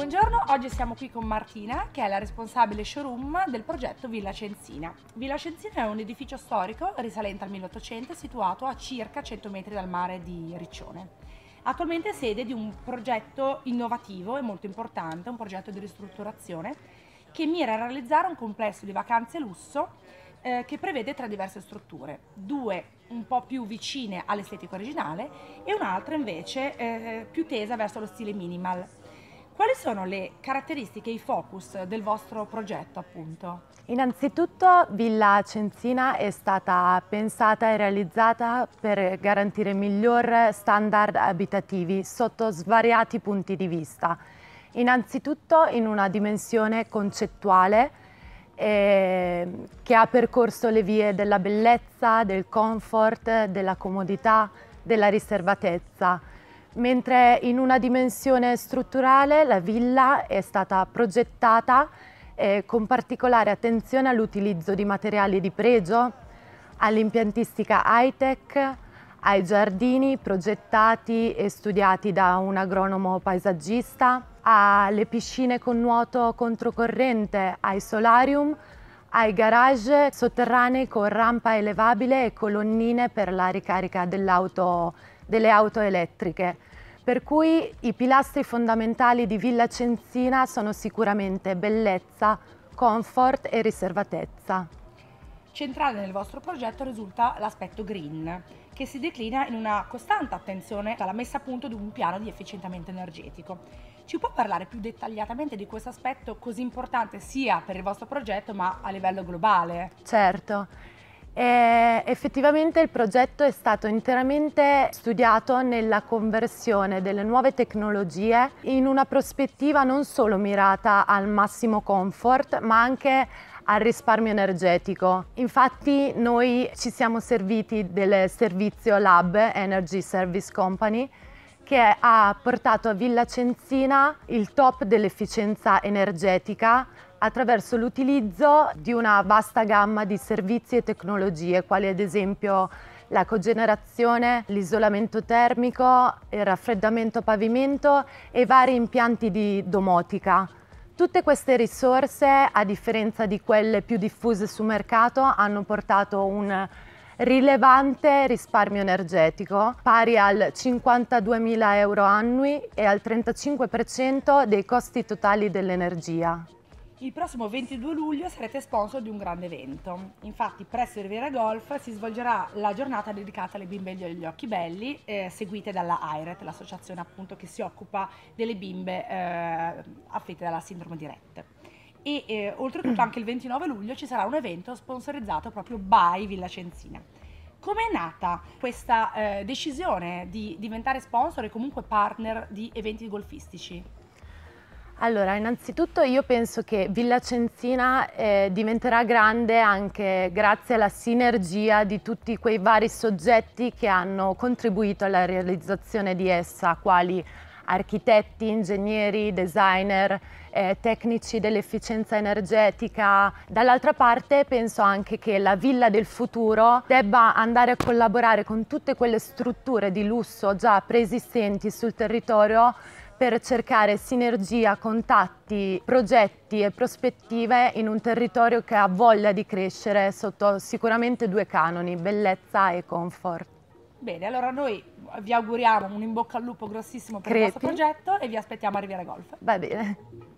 Buongiorno, oggi siamo qui con Martina, che è la responsabile showroom del progetto Villa Cenzina. Villa Cenzina è un edificio storico risalente al 1800 situato a circa 100 metri dal mare di Riccione. Attualmente è sede di un progetto innovativo e molto importante, un progetto di ristrutturazione che mira a realizzare un complesso di vacanze lusso eh, che prevede tre diverse strutture, due un po' più vicine all'estetica originale e un'altra invece eh, più tesa verso lo stile minimal. Quali sono le caratteristiche, i focus del vostro progetto appunto? Innanzitutto Villa Cenzina è stata pensata e realizzata per garantire miglior standard abitativi sotto svariati punti di vista. Innanzitutto in una dimensione concettuale eh, che ha percorso le vie della bellezza, del comfort, della comodità, della riservatezza mentre in una dimensione strutturale la villa è stata progettata eh, con particolare attenzione all'utilizzo di materiali di pregio, all'impiantistica high-tech, ai giardini progettati e studiati da un agronomo paesaggista, alle piscine con nuoto controcorrente, ai solarium, ai garage sotterranei con rampa elevabile e colonnine per la ricarica dell'auto delle auto elettriche. Per cui i pilastri fondamentali di Villa Cenzina sono sicuramente bellezza, comfort e riservatezza. Centrale nel vostro progetto risulta l'aspetto green, che si declina in una costante attenzione alla messa a punto di un piano di efficientamento energetico. Ci può parlare più dettagliatamente di questo aspetto così importante sia per il vostro progetto ma a livello globale? Certo. E effettivamente il progetto è stato interamente studiato nella conversione delle nuove tecnologie in una prospettiva non solo mirata al massimo comfort, ma anche al risparmio energetico. Infatti noi ci siamo serviti del servizio Lab Energy Service Company che ha portato a Villa Cenzina il top dell'efficienza energetica attraverso l'utilizzo di una vasta gamma di servizi e tecnologie, quali ad esempio la cogenerazione, l'isolamento termico, il raffreddamento pavimento e vari impianti di domotica. Tutte queste risorse, a differenza di quelle più diffuse sul mercato, hanno portato un rilevante risparmio energetico pari al 52.000 euro annui e al 35% dei costi totali dell'energia. Il prossimo 22 luglio sarete sponsor di un grande evento. Infatti, presso il Riviera Golf si svolgerà la giornata dedicata alle bimbe degli occhi belli, eh, seguite dalla AIRET, l'associazione appunto che si occupa delle bimbe eh, affette dalla sindrome di Rett. E eh, oltretutto anche il 29 luglio ci sarà un evento sponsorizzato proprio by Villa Cenzina. è nata questa eh, decisione di diventare sponsor e comunque partner di eventi golfistici? Allora, innanzitutto io penso che Villa Cenzina eh, diventerà grande anche grazie alla sinergia di tutti quei vari soggetti che hanno contribuito alla realizzazione di essa, quali architetti, ingegneri, designer, eh, tecnici dell'efficienza energetica. Dall'altra parte penso anche che la villa del futuro debba andare a collaborare con tutte quelle strutture di lusso già preesistenti sul territorio per cercare sinergia, contatti, progetti e prospettive in un territorio che ha voglia di crescere sotto sicuramente due canoni, bellezza e comfort. Bene, allora noi vi auguriamo un in bocca al lupo grossissimo per Crepi. il vostro progetto e vi aspettiamo a Riviera Golf. Va bene.